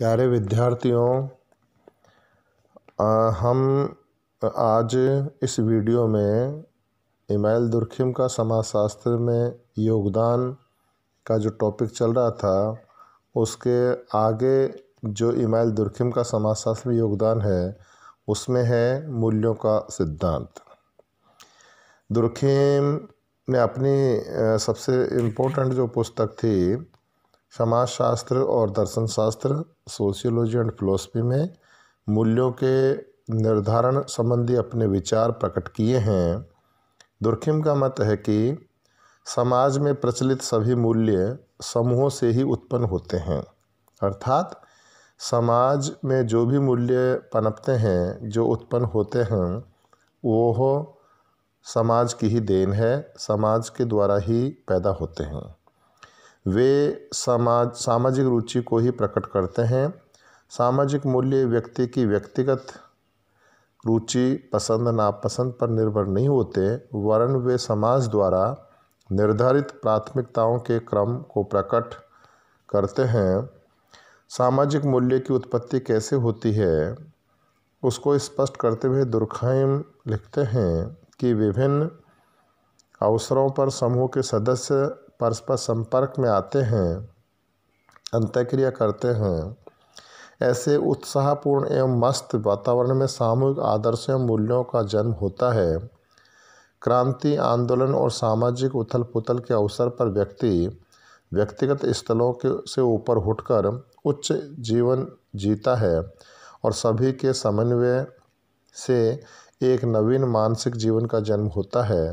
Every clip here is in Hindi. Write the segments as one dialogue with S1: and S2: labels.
S1: प्यारे विद्यार्थियों हम आज इस वीडियो में इमाइल दुर्खिम का समाजशास्त्र में योगदान का जो टॉपिक चल रहा था उसके आगे जो इमाइल दुर्खिम का समाजशास्त्र में योगदान है उसमें है मूल्यों का सिद्धांत दुर्खिम ने अपनी सबसे इम्पोर्टेंट जो पुस्तक थी समाजशास्त्र और दर्शन शास्त्र सोशियोलॉजी एंड फिलोसफी में मूल्यों के निर्धारण संबंधी अपने विचार प्रकट किए हैं दुर्खिम का मत है कि समाज में प्रचलित सभी मूल्य समूहों से ही उत्पन्न होते हैं अर्थात समाज में जो भी मूल्य पनपते हैं जो उत्पन्न होते हैं वो हो समाज की ही देन है समाज के द्वारा ही पैदा होते हैं वे समाज सामाजिक रुचि को ही प्रकट करते हैं सामाजिक मूल्य व्यक्ति की व्यक्तिगत रुचि पसंद नापसंद पर निर्भर नहीं होते वरन वे समाज द्वारा निर्धारित प्राथमिकताओं के क्रम को प्रकट करते हैं सामाजिक मूल्य की उत्पत्ति कैसे होती है उसको स्पष्ट करते हुए दुर्खाइम लिखते हैं कि विभिन्न अवसरों पर समूह के सदस्य परस्पर संपर्क में आते हैं अंत्यक्रिया करते हैं ऐसे उत्साहपूर्ण एवं मस्त वातावरण में सामूहिक आदर्श एवं मूल्यों का जन्म होता है क्रांति आंदोलन और सामाजिक उथल पुथल के अवसर पर व्यक्ति व्यक्तिगत स्थलों के से ऊपर उठकर उच्च जीवन जीता है और सभी के समन्वय से एक नवीन मानसिक जीवन का जन्म होता है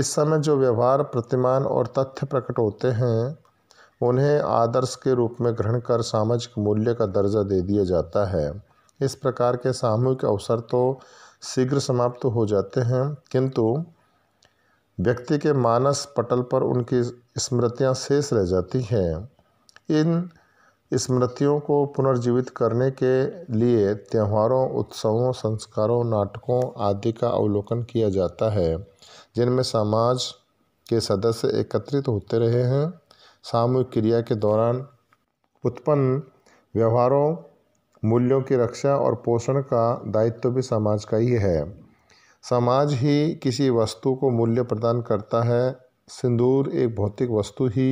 S1: इस समय जो व्यवहार प्रतिमान और तथ्य प्रकट होते हैं उन्हें आदर्श के रूप में ग्रहण कर सामाजिक मूल्य का दर्जा दे दिया जाता है इस प्रकार के सामूहिक अवसर तो शीघ्र समाप्त हो जाते हैं किंतु व्यक्ति के मानस पटल पर उनकी स्मृतियाँ शेष रह जाती हैं इन स्मृतियों को पुनर्जीवित करने के लिए त्योहारों उत्सवों संस्कारों नाटकों आदि का अवलोकन किया जाता है जिनमें समाज के सदस्य एकत्रित होते रहे हैं सामूहिक क्रिया के दौरान उत्पन्न व्यवहारों मूल्यों की रक्षा और पोषण का दायित्व भी समाज का ही है समाज ही किसी वस्तु को मूल्य प्रदान करता है सिंदूर एक भौतिक वस्तु ही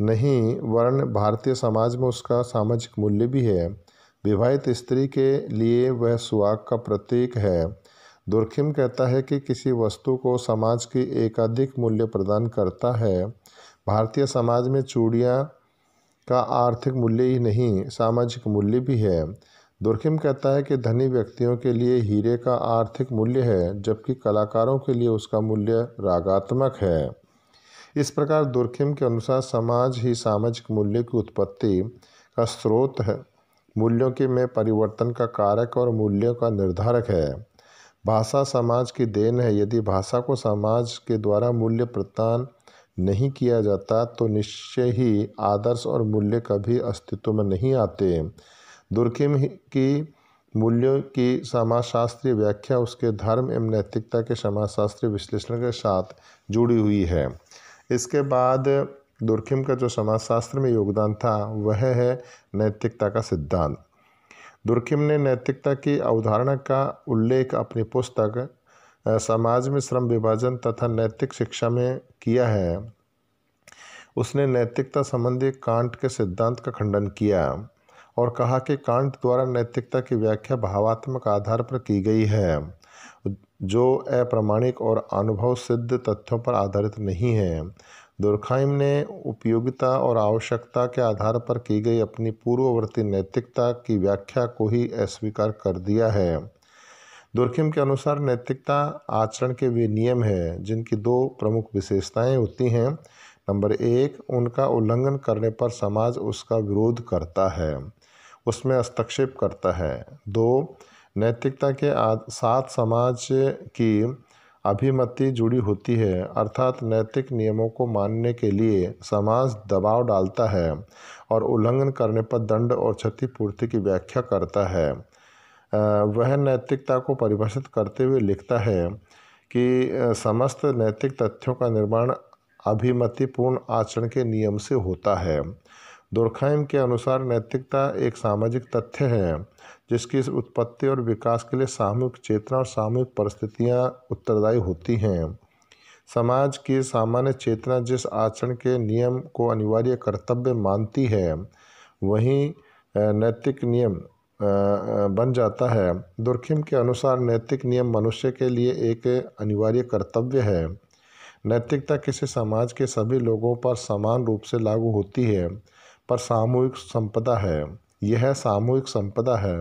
S1: नहीं वर्ण भारतीय समाज में उसका सामाजिक मूल्य भी है विवाहित स्त्री के लिए वह सुहाग का प्रतीक है दुर्खिम कहता है कि किसी वस्तु को समाज की एकाधिक मूल्य प्रदान करता है भारतीय समाज में चूड़ियाँ का आर्थिक मूल्य ही नहीं सामाजिक मूल्य भी है दुर्खिम कहता है कि धनी व्यक्तियों के लिए हीरे का आर्थिक मूल्य है जबकि कलाकारों के लिए उसका मूल्य रागात्मक है इस प्रकार दुर्खिम के अनुसार समाज ही सामाजिक मूल्य की उत्पत्ति का स्रोत है मूल्यों के में परिवर्तन का कारक और मूल्यों का निर्धारक है भाषा समाज की देन है यदि भाषा को समाज के द्वारा मूल्य प्रदान नहीं किया जाता तो निश्चय ही आदर्श और मूल्य कभी अस्तित्व में नहीं आते दुर्खिम की मूल्यों की समाजशास्त्रीय व्याख्या उसके धर्म एवं नैतिकता के समाजशास्त्रीय विश्लेषण के साथ जुड़ी हुई है इसके बाद दुर्खिम का जो समाजशास्त्र में योगदान था वह है नैतिकता का सिद्धांत दुर्खिम ने नैतिकता की अवधारणा का उल्लेख अपनी पुस्तक समाज में श्रम विभाजन तथा नैतिक शिक्षा में किया है उसने नैतिकता संबंधी कांट के सिद्धांत का खंडन किया और कहा कि कांट द्वारा नैतिकता की व्याख्या भावात्मक आधार पर की गई है जो अप्रमाणिक और अनुभव सिद्ध तथ्यों पर आधारित नहीं है दुर्खाइम ने उपयोगिता और आवश्यकता के आधार पर की गई अपनी पूर्ववर्ती नैतिकता की व्याख्या को ही अस्वीकार कर दिया है दुर्खिम के अनुसार नैतिकता आचरण के वे नियम हैं जिनकी दो प्रमुख विशेषताएं होती हैं नंबर एक उनका उल्लंघन करने पर समाज उसका विरोध करता है उसमें हस्तक्षेप करता है दो नैतिकता के साथ समाज की अभिमति जुड़ी होती है अर्थात नैतिक नियमों को मानने के लिए समाज दबाव डालता है और उल्लंघन करने पर दंड और क्षतिपूर्ति की व्याख्या करता है वह नैतिकता को परिभाषित करते हुए लिखता है कि समस्त नैतिक तथ्यों का निर्माण अभिमतिपूर्ण आचरण के नियम से होता है दुर्खाइम के अनुसार नैतिकता एक सामाजिक तथ्य है जिसकी उत्पत्ति और विकास के लिए सामूहिक चेतना और सामूहिक परिस्थितियाँ उत्तरदायी होती हैं समाज की सामान्य चेतना जिस आचरण के नियम को अनिवार्य कर्तव्य मानती है वहीं नैतिक नियम बन जाता है दुर्खिम के अनुसार नैतिक नियम मनुष्य के लिए एक अनिवार्य कर्तव्य है नैतिकता किसी समाज के सभी लोगों पर समान रूप से लागू होती है पर सामूहिक संपदा है यह सामूहिक संपदा है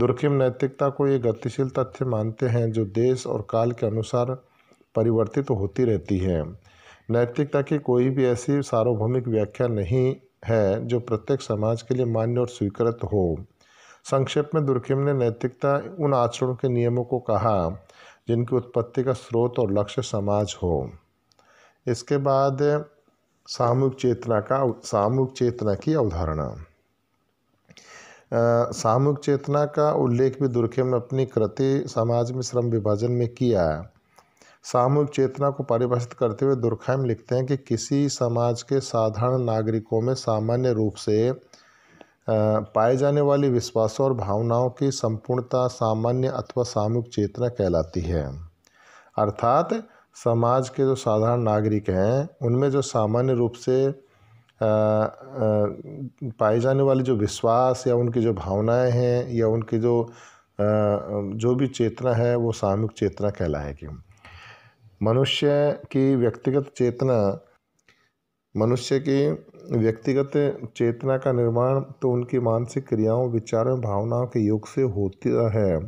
S1: दुर्खिम नैतिकता को ये गतिशील तथ्य मानते हैं जो देश और काल के अनुसार परिवर्तित तो होती रहती है नैतिकता की कोई भी ऐसी सार्वभौमिक व्याख्या नहीं है जो प्रत्येक समाज के लिए मान्य और स्वीकृत हो संक्षेप में दुर्खिम ने नैतिकता उन आचरणों के नियमों को कहा जिनकी उत्पत्ति का स्रोत और लक्ष्य समाज हो इसके बाद सामूहिक चेतना का सामूहिक चेतना की अवधारणा सामूहिक चेतना का उल्लेख भी दुर्खे में अपनी कृति समाज में श्रम विभाजन में किया है सामूहिक चेतना को परिभाषित करते हुए दुर्खाइम लिखते हैं कि किसी समाज के साधारण नागरिकों में सामान्य रूप से पाए जाने वाली विश्वासों और भावनाओं की संपूर्णता सामान्य अथवा सामूहिक चेतना कहलाती है अर्थात समाज के जो साधारण नागरिक हैं उनमें जो सामान्य रूप से पाई जाने वाली जो विश्वास या उनकी जो भावनाएं हैं या उनकी जो आ, जो भी चेतना है वो सामूहिक चेतना कहलाएगी मनुष्य की व्यक्तिगत चेतना मनुष्य की व्यक्तिगत चेतना का निर्माण तो उनकी मानसिक क्रियाओं विचारों भावनाओं के योग से होता है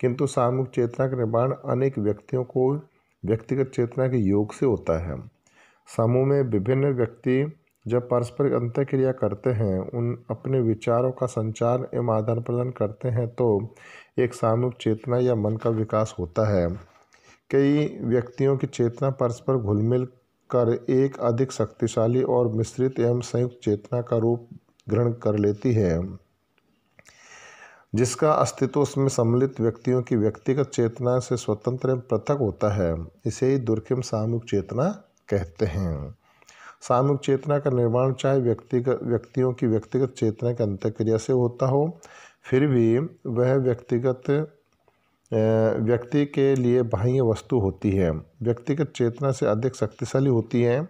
S1: किंतु सामूहिक चेतना का निर्माण अनेक व्यक्तियों को व्यक्तिगत चेतना के योग से होता है समूह में विभिन्न व्यक्ति जब पारस्परिक क्रिया करते हैं उन अपने विचारों का संचार एवं आदान प्रदान करते हैं तो एक सामूहिक चेतना या मन का विकास होता है कई व्यक्तियों की चेतना परस्पर घुलमिल कर एक अधिक शक्तिशाली और मिश्रित एवं संयुक्त चेतना का रूप ग्रहण कर लेती है जिसका अस्तित्व उसमें सम्मिलित व्यक्तियों की व्यक्तिगत चेतना से स्वतंत्र एवं पृथक होता है इसे ही दुर्खिम सामूहिक चेतना कहते हैं सामूहिक चेतना का निर्माण चाहे व्यक्तिगत व्यक्तियों की व्यक्तिगत चेतना की अंतक्रिया से होता हो फिर भी वह व्यक्तिगत व्यक्ति के लिए बाह्य वस्तु होती है व्यक्तिगत चेतना से अधिक शक्तिशाली होती है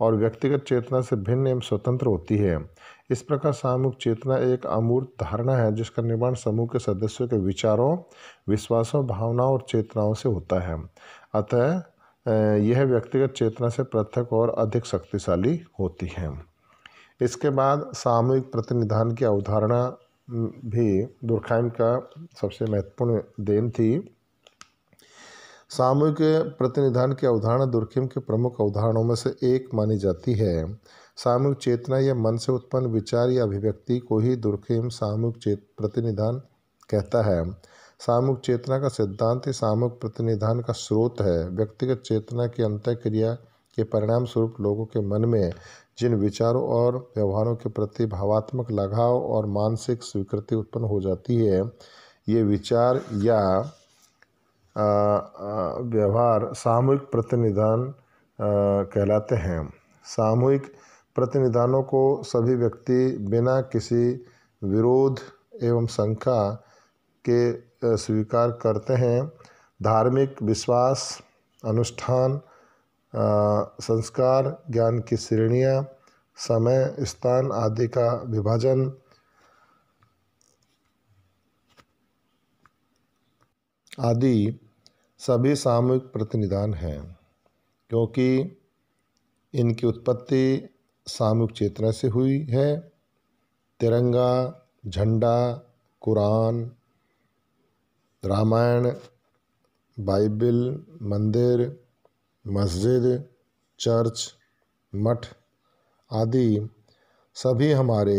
S1: और व्यक्तिगत चेतना से भिन्न एवं स्वतंत्र होती है इस प्रकार सामूहिक चेतना एक अमूर्त धारणा है जिसका निर्माण समूह के सदस्यों के विचारों विश्वासों भावनाओं और चेतनाओं से होता है अतः यह व्यक्तिगत चेतना से पृथक और अधिक शक्तिशाली होती है इसके बाद सामूहिक प्रतिनिधान की अवधारणा भी दुर्खाइम का सबसे महत्वपूर्ण देन थी सामूहिक प्रतिनिधान की अवधारणा दुर्खिम के प्रमुख अवधारणों में से एक मानी जाती है सामूहिक चेतना या मन से उत्पन्न विचार या अभिव्यक्ति को ही दुर्खिम सामूहिक चेत प्रतिनिधान कहता है सामूहिक चेतना का सिद्धांत ही सामूहिक प्रतिनिधान का स्रोत है व्यक्तिगत चेतना की अंतक्रिया के परिणाम स्वरूप लोगों के मन में जिन विचारों और व्यवहारों के प्रति भावात्मक लगाव और मानसिक स्वीकृति उत्पन्न हो जाती है ये विचार या आ, आ, व्यवहार सामूहिक प्रतिनिधान कहलाते हैं सामूहिक प्रतिनिधानों को सभी व्यक्ति बिना किसी विरोध एवं शंका के स्वीकार करते हैं धार्मिक विश्वास अनुष्ठान संस्कार ज्ञान की श्रेणियाँ समय स्थान आदि का विभाजन आदि सभी सामूहिक प्रतिनिधान हैं क्योंकि इनकी उत्पत्ति सामूहिक चेतना से हुई है तिरंगा झंडा कुरान रामायण बाइबल मंदिर मस्जिद चर्च मठ आदि सभी हमारे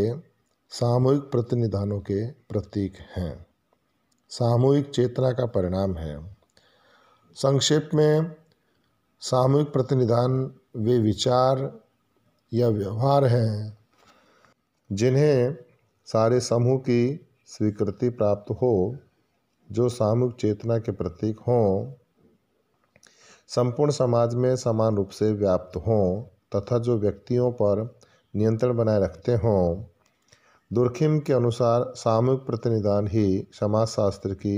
S1: सामूहिक प्रतिनिधानों के प्रतीक हैं सामूहिक चेतना का परिणाम है संक्षेप में सामूहिक प्रतिनिधान वे विचार या व्यवहार हैं जिन्हें सारे समूह की स्वीकृति प्राप्त हो जो सामूहिक चेतना के प्रतीक हों संपूर्ण समाज में समान रूप से व्याप्त हों तथा जो व्यक्तियों पर नियंत्रण बनाए रखते हों दुर्खिम के अनुसार सामूहिक प्रतिनिधान ही समाजशास्त्र की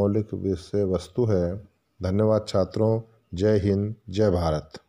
S1: मौलिक विषय वस्तु है धन्यवाद छात्रों जय हिंद जय भारत